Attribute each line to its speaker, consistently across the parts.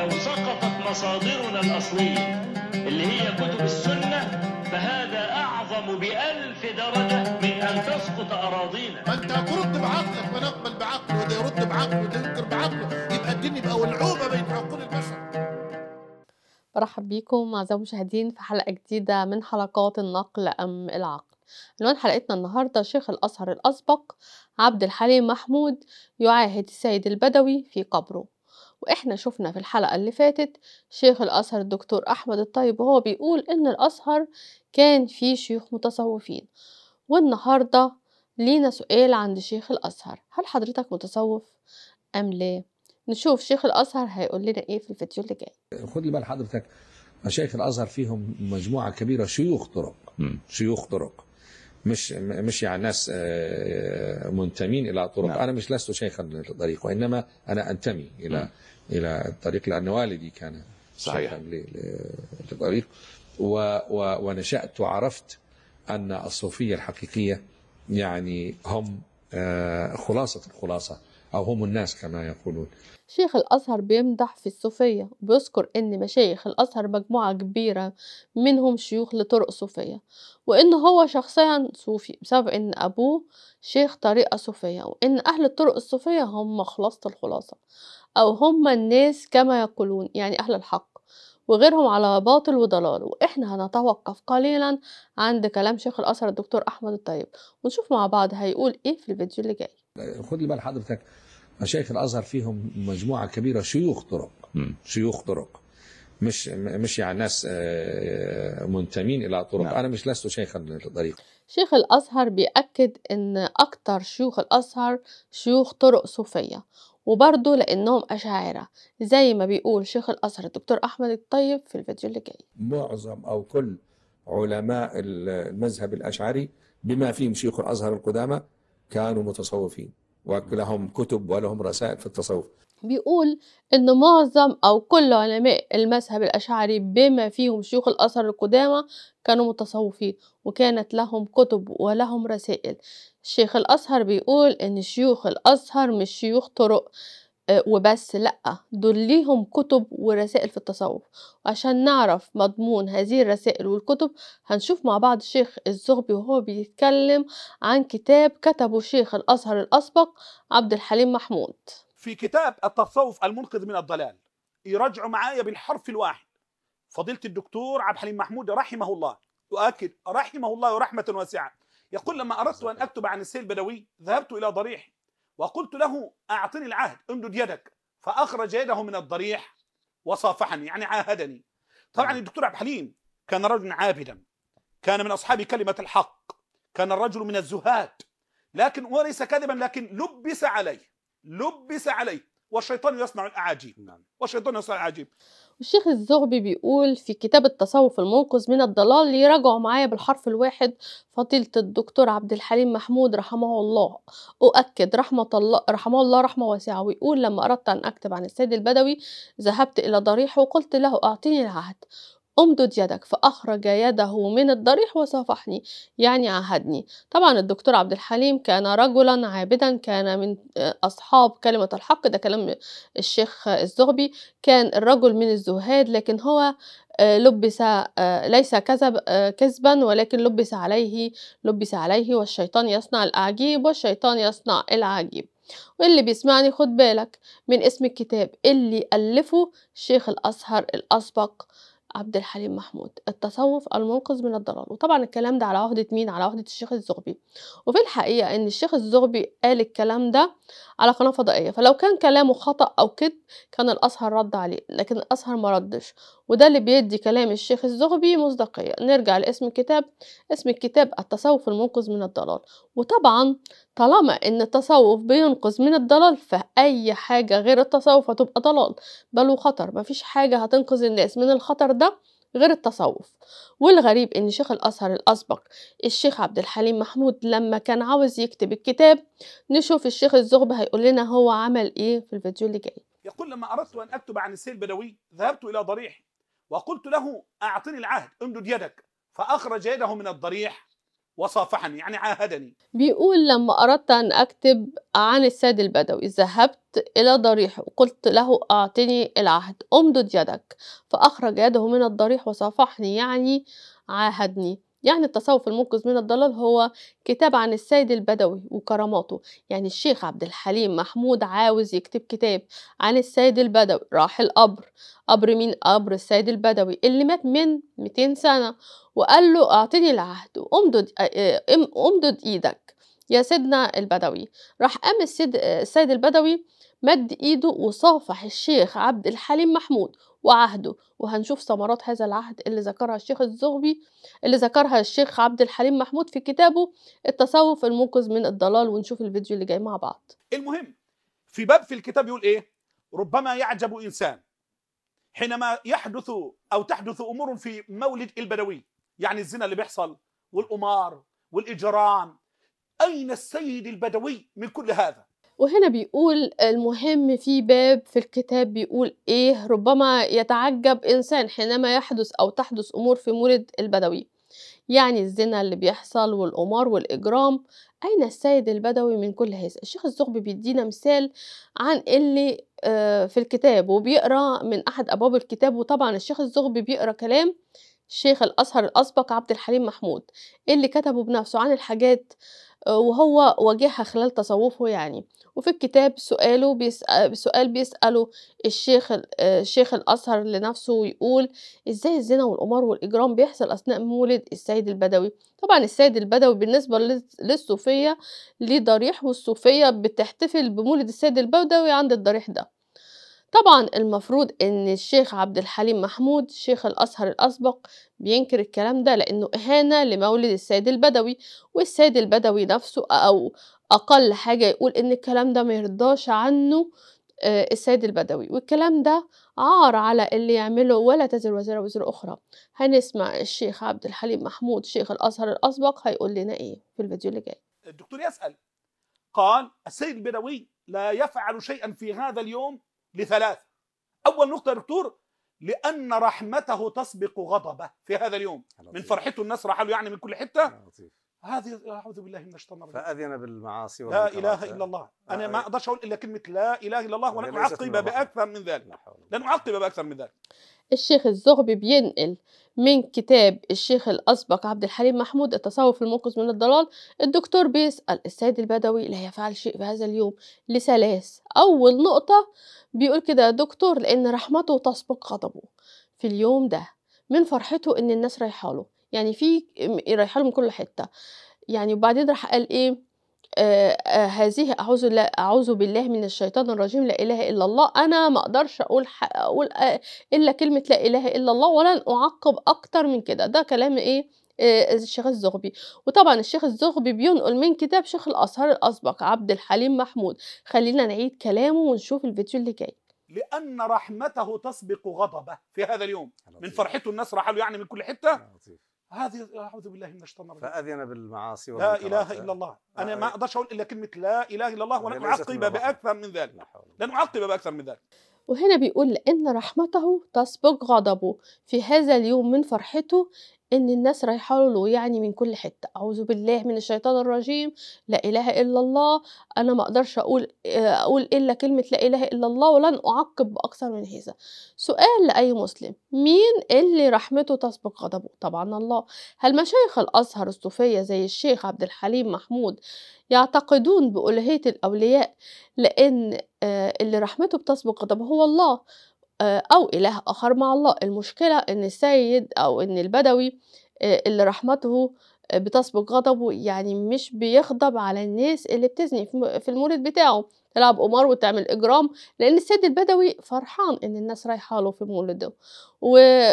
Speaker 1: لو سقطت مصادرنا الأصلية اللي هي كتب السنة فهذا أعظم بألف درجة من أن تسقط أراضينا
Speaker 2: فأنت أنت ترد بعقلك ما نقبل بعقله وده يرد بعقله وده ينكر بعقله يبقى الدين يبقى ولعوبة بين عقول البشر
Speaker 3: برحب بيكم أعزائي المشاهدين في حلقة جديدة من حلقات النقل أم العقل عنوان حلقتنا النهاردة شيخ الأزهر الأسبق عبد الحليم محمود يعاهد السيد البدوي في قبره واحنا شفنا في الحلقة اللي فاتت شيخ الأزهر الدكتور أحمد الطيب وهو بيقول إن الأزهر كان فيه شيوخ متصوفين والنهاردة لينا سؤال عند شيخ الأزهر هل حضرتك متصوف أم لا؟ نشوف شيخ الأزهر هيقول لنا إيه في الفيديو اللي جاي
Speaker 1: خد بال حضرتك مشايخ الأزهر فيهم مجموعة كبيرة شيوخ طرق شيوخ طرق مش مش يعني ناس آه، آه، منتمين الى طرق نعم. انا مش لست شيخا للطريق وانما انا انتمي الى م. الى الطريق لان والدي كان صحيح للطريق و و ونشات وعرفت ان الصوفيه الحقيقيه يعني هم آه، خلاصه الخلاصه أو هم الناس كما يقولون
Speaker 3: شيخ الأزهر بيمدح في الصوفية وبيذكر أن مشايخ الأزهر مجموعة كبيرة منهم شيوخ لطرق صوفية وأن هو شخصيا صوفي بسبب أن أبوه شيخ طريقة صوفية وأن أهل الطرق الصوفية هم خلاصة الخلاصة أو هم الناس كما يقولون يعني أهل الحق وغيرهم على باطل وضلال واحنا هنتوقف قليلا عند كلام شيخ الازهر الدكتور احمد الطيب ونشوف مع بعض هيقول ايه في الفيديو اللي جاي
Speaker 1: خد بال حضرتك مشايخ الازهر فيهم مجموعه كبيره شيوخ طرق شيوخ طرق مش مش يعني ناس آه، منتمين الى طرق نعم. انا مش لست شيخا للطريق
Speaker 3: شيخ الازهر بياكد ان اكثر شيوخ الازهر شيوخ طرق صوفيه وبرضه لانهم اشاعره زي ما بيقول شيخ الازهر الدكتور احمد الطيب في الفيديو اللي جاي
Speaker 1: معظم او كل علماء المذهب الاشعري بما فيهم شيوخ الازهر القدامى كانوا متصوفين ولهم كتب ولهم رسائل في التصوف
Speaker 3: بيقول ان معظم او كل علماء المذهب الاشعري بما فيهم شيوخ الاثر القدامى كانوا متصوفين وكانت لهم كتب ولهم رسائل شيخ الازهر بيقول ان شيوخ الازهر مش شيوخ طرق وبس لأ دول ليهم كتب ورسائل في التصوف عشان نعرف مضمون هذه الرسائل والكتب هنشوف مع بعض الشيخ الزغبي وهو بيتكلم عن كتاب كتبه شيخ الأزهر الأسبق عبد الحليم محمود
Speaker 2: في كتاب التصوف المنقذ من الضلال يرجعوا معايا بالحرف الواحد فضيلة الدكتور عبد الحليم محمود رحمه الله أؤكد رحمه الله رحمه واسعة يقول لما أردت أن أكتب عن السيد البدوي ذهبت إلى ضريح وقلت له أعطني العهد امدد يدك فأخرج يده من الضريح وصافحني يعني عاهدني طبعا نعم. الدكتور عبد الحليم كان رجلا عابدا كان من أصحاب كلمة الحق كان الرجل من الزهاد لكن هو ليس كذبا لكن لبس عليه لبس عليه والشيطان يصنع الأعاجيب نعم. والشيطان يصنع الأعاجيب
Speaker 3: الشيخ الزغبي بيقول في كتاب التصوف المنقذ من الضلال اللي راجعوا معايا بالحرف الواحد فضيلة الدكتور عبد الحليم محمود رحمه الله أؤكد رحمة الله رحمه الله رحمة واسعة ويقول لما أردت أن أكتب عن السيد البدوي ذهبت إلى ضريحه وقلت له أعطيني العهد امدد يدك فأخرج يده من الضريح وصافحني يعني عهدني طبعا الدكتور عبد الحليم كان رجلا عابدا كان من أصحاب كلمة الحق ده كلام الشيخ الزغبي كان الرجل من الزهاد لكن هو آه، لبس آه، ليس كذب آه، كذبا ولكن لبس عليه لبس عليه والشيطان يصنع الأعجيب والشيطان يصنع العجيب واللي بيسمعني خد بالك من اسم الكتاب اللي ألفه شيخ الأزهر الأسبق عبد الحليم محمود التصوف المنقذ من الضلال وطبعا الكلام ده على عهدة مين على عهدة الشيخ الزغبي وفي الحقيقة ان الشيخ الزغبي قال الكلام ده على قناة فضائية فلو كان كلامه خطأ او كذب كان الازهر رد عليه لكن الازهر ما ردش وده اللي بيدي كلام الشيخ الزغبي مصداقية نرجع لاسم الكتاب اسم الكتاب التصوف المنقذ من الضلال وطبعا طالما ان التصوف بينقذ من الضلال فأي حاجة غير التصوف هتبقى ضلال بل وخطر مفيش حاجة هتنقذ الناس من الخطر ده غير التصوف والغريب ان شيخ الازهر الاسبق الشيخ عبد الحليم محمود لما كان عاوز يكتب الكتاب نشوف الشيخ الزغبي هيقول لنا هو عمل ايه في الفيديو اللي جاي
Speaker 2: يقول لما اردت ان اكتب عن السيل البدوي ذهبت الى ضريح وقلت له أعطني العهد امدد يدك فأخرج يده من الضريح وصافحني يعني عاهدني
Speaker 3: بيقول لما أردت أن أكتب عن السيد البدوي ذهبت إلى ضريحه وقلت له أعطني العهد أمدد يدك فأخرج يده من الضريح وصافحني يعني عاهدني يعني التصوف المنقذ من الضلال هو كتاب عن السيد البدوي وكراماته يعني الشيخ عبد الحليم محمود عاوز يكتب كتاب عن السيد البدوي راح القبر قبر مين قبر السيد البدوي اللي مات من 200 سنة وقال له اعطيني العهد وامدد امدد آه، ايدك آه، يا سيدنا البدوي راح قام آه، السيد البدوي مد ايده وصافح الشيخ عبد الحليم محمود وعهده وهنشوف ثمرات هذا العهد اللي ذكرها الشيخ الزغبي اللي ذكرها الشيخ عبد الحليم محمود في كتابه التصوف المنقذ من الضلال ونشوف الفيديو اللي جاي مع بعض
Speaker 2: المهم في باب في الكتاب يقول ايه ربما يعجب انسان حينما يحدث او تحدث امور في مولد البدوي يعني الزنا اللي بيحصل والقمار والاجرام اين السيد البدوي من كل هذا
Speaker 3: وهنا بيقول المهم في باب في الكتاب بيقول إيه ربما يتعجب إنسان حينما يحدث أو تحدث أمور في مولد البدوي يعني الزنا اللي بيحصل والقمار والإجرام أين السيد البدوي من كل هذا الشيخ الزغبي بيدينا مثال عن اللي آه، في الكتاب وبيقرأ من أحد أبواب الكتاب وطبعا الشيخ الزغبي بيقرأ كلام الشيخ الأزهر الأسبق عبد الحليم محمود اللي كتبه بنفسه عن الحاجات وهو واجهها خلال تصوفه يعني وفي الكتاب سؤاله بيسأل سؤال بيسأله الشيخ الشيخ الأزهر لنفسه ويقول إزاي الزنا والقمار والإجرام بيحصل أثناء مولد السيد البدوي طبعا السيد البدوي بالنسبة للصوفية ليه ضريح والصوفية بتحتفل بمولد السيد البدوي عند الضريح ده طبعا المفروض ان الشيخ عبد الحليم محمود شيخ الازهر الاسبق بينكر الكلام ده لانه اهانه لمولد السيد البدوي والسيد البدوي نفسه او اقل حاجه يقول ان الكلام ده ما يرضاش عنه آه، السيد البدوي والكلام ده عار على اللي يعمله ولا تزر وزير وزر أخرى هنسمع الشيخ عبد الحليم محمود شيخ الأزهر الأسبق هيقول لنا إيه في الفيديو اللي جاي
Speaker 2: الدكتور يسأل قال السيد البدوي لا يفعل شيئا في هذا اليوم لثلاث أول نقطة يا دكتور لأن رحمته تسبق غضبه في هذا اليوم من فرحته الناس رحلوا يعني من كل حتة هذه اعوذ بالله من الشيطان الرجيم فاذن بالمعاصي لا اله الا الله انا ما إيه. اقدرش اقول الا كلمه لا اله الا الله ولن اعقب باكثر من ذلك لن اعقب باكثر من ذلك
Speaker 3: الشيخ الزغبي بينقل من كتاب الشيخ الأسبق عبد الحليم محمود التصوف المنقذ من الضلال الدكتور بيسأل السيد البدوي لا يفعل شيء في هذا اليوم لثلاث أول نقطة بيقول كده دكتور لأن رحمته تسبق غضبه في اليوم ده من فرحته إن الناس رايحة له يعني في رايحه لهم كل حته يعني وبعدين راح قال ايه آه آه هذه اعوذ لا اعوذ بالله من الشيطان الرجيم لا اله الا الله انا ما اقدرش اقول اقول آه الا كلمه لا اله الا الله ولن اعقب اكتر من كده ده كلام ايه الشيخ الزغبي وطبعا الشيخ الزغبي بينقل من كتاب شيخ الازهر الاسبق عبد الحليم محمود خلينا نعيد كلامه ونشوف الفيديو اللي جاي
Speaker 2: لان رحمته تسبق غضبه في هذا اليوم من فرحته الناس راحوا يعني من كل حته هذه اعوذ بالله من الشيطان الرجيم فاذن بالمعاصي لا اله الا الله انا ما اقدرش اقول الا كلمه لا اله الا الله ولن اعقب باكثر من ذلك لن اعقب باكثر من ذلك
Speaker 3: وهنا بيقول لأن رحمته تسبق غضبه في هذا اليوم من فرحته ان الناس رايحه له يعني من كل حته اعوذ بالله من الشيطان الرجيم لا اله الا الله انا ما اقدرش اقول آه، اقول الا كلمه لا اله الا الله ولن اعقب باكثر من هذا سؤال لاي مسلم مين اللي رحمته تسبق غضبه طبعا الله هل مشايخ الازهر الصوفيه زي الشيخ عبد الحليم محمود يعتقدون بالهيه الأولياء لأن آه، اللي رحمته بتسبق غضبه هو الله آه، أو إله آخر مع الله المشكلة إن السيد أو إن البدوي آه، اللي رحمته آه، بتسبق غضبه يعني مش بيغضب على الناس اللي بتزني في المولد بتاعه تلعب قمار وتعمل اجرام لان السيد البدوي فرحان ان الناس رايحه له في مولده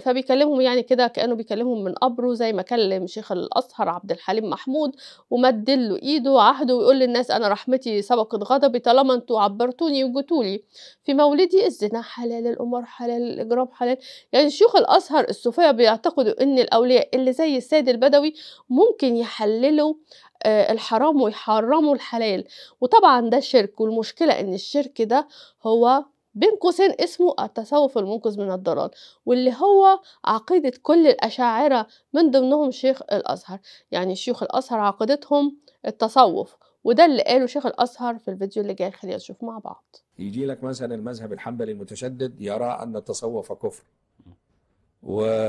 Speaker 3: فبيكلمهم يعني كده كانه بيكلمهم من قبره زي ما كلم شيخ الازهر عبد الحليم محمود ومد له ايده عهده ويقول للناس انا رحمتي سبقت غضبي طالما انتوا عبرتوني وجتولي في مولدي الزنا حلال القمار حلال الاجرام حلال يعني شيوخ الازهر الصوفيه بيعتقدوا ان الاولياء اللي زي السيد البدوي ممكن يحللوا آه، الحرام ويحرموا الحلال وطبعا ده شرك والمشكلة ان الشرك ده هو بين قوسين اسمه التصوف المنقذ من الضلال واللي هو عقيدة كل الأشاعرة من ضمنهم شيخ الأزهر يعني شيوخ الأزهر عقيدتهم التصوف وده اللي قاله شيخ الازهر في الفيديو اللي جاي خلينا نشوف مع بعض
Speaker 1: يجي لك مثلا المذهب الحنبلي المتشدد يرى ان التصوف كفر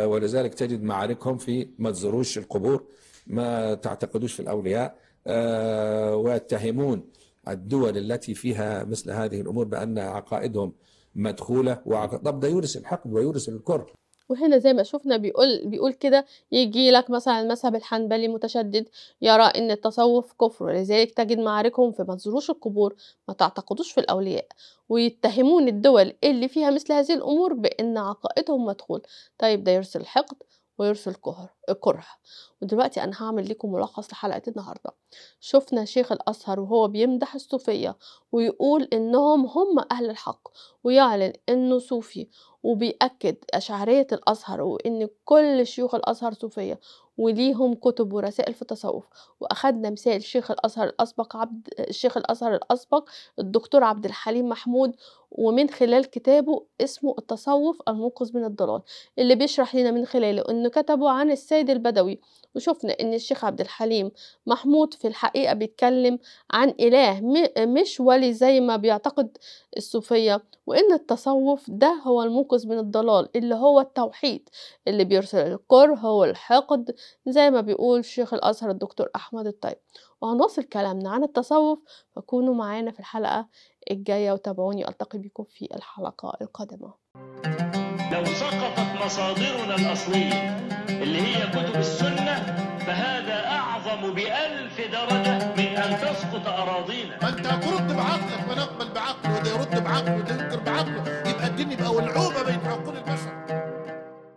Speaker 1: ولذلك تجد معاركهم في ما تزوروش القبور ما تعتقدوش في الأولياء آه، ويتهمون الدول التي فيها مثل هذه الأمور بأن عقائدهم مدخولة وعقائد طب ده يورث الحقد ويورث الكره
Speaker 3: وهنا زي ما شفنا بيقول بيقول كده يجي لك مثلا المذهب الحنبلي متشدد يرى ان التصوف كفر ولذلك تجد معاركهم في منظروش القبور ما تعتقدوش في الاولياء ويتهمون الدول اللي فيها مثل هذه الامور بان عقائدهم مدخول طيب ده يرسل الحقد ويرثوا الكره ودلوقتي انا هعمل لكم ملخص لحلقه النهارده شفنا شيخ الازهر وهو بيمدح الصوفيه ويقول انهم هم اهل الحق ويعلن انه صوفي وبيأكد أشعرية الأزهر وإن كل شيوخ الأزهر صوفية وليهم كتب ورسائل في التصوف وأخدنا مثال شيخ الأزهر الأسبق عبد الشيخ الأزهر الأسبق الدكتور عبد الحليم محمود ومن خلال كتابه اسمه التصوف المنقذ من الضلال اللي بيشرح لنا من خلاله إنه كتبه عن السيد البدوي وشفنا إن الشيخ عبد الحليم محمود في الحقيقة بيتكلم عن إله مش ولي زي ما بيعتقد الصوفية وإن التصوف ده هو المنقذ ينقذ من الضلال اللي هو التوحيد اللي بيرسل الكره والحقد زي ما بيقول شيخ الأزهر الدكتور أحمد الطيب وهنواصل كلامنا عن التصوف فكونوا معانا في الحلقة الجاية وتابعوني ألتقي بكم في الحلقة القادمة
Speaker 1: لو سقطت مصادرنا الأصلية اللي هي كتب السنة فهذا أعظم بألف درجة أن تسقط أراضينا
Speaker 3: ما أنت هترد بعقلك ونقبل بعقله وده يرد بعقله وده ينكر بعقله يبقى الدنيا يبقى ولعوبة بين عقول البشر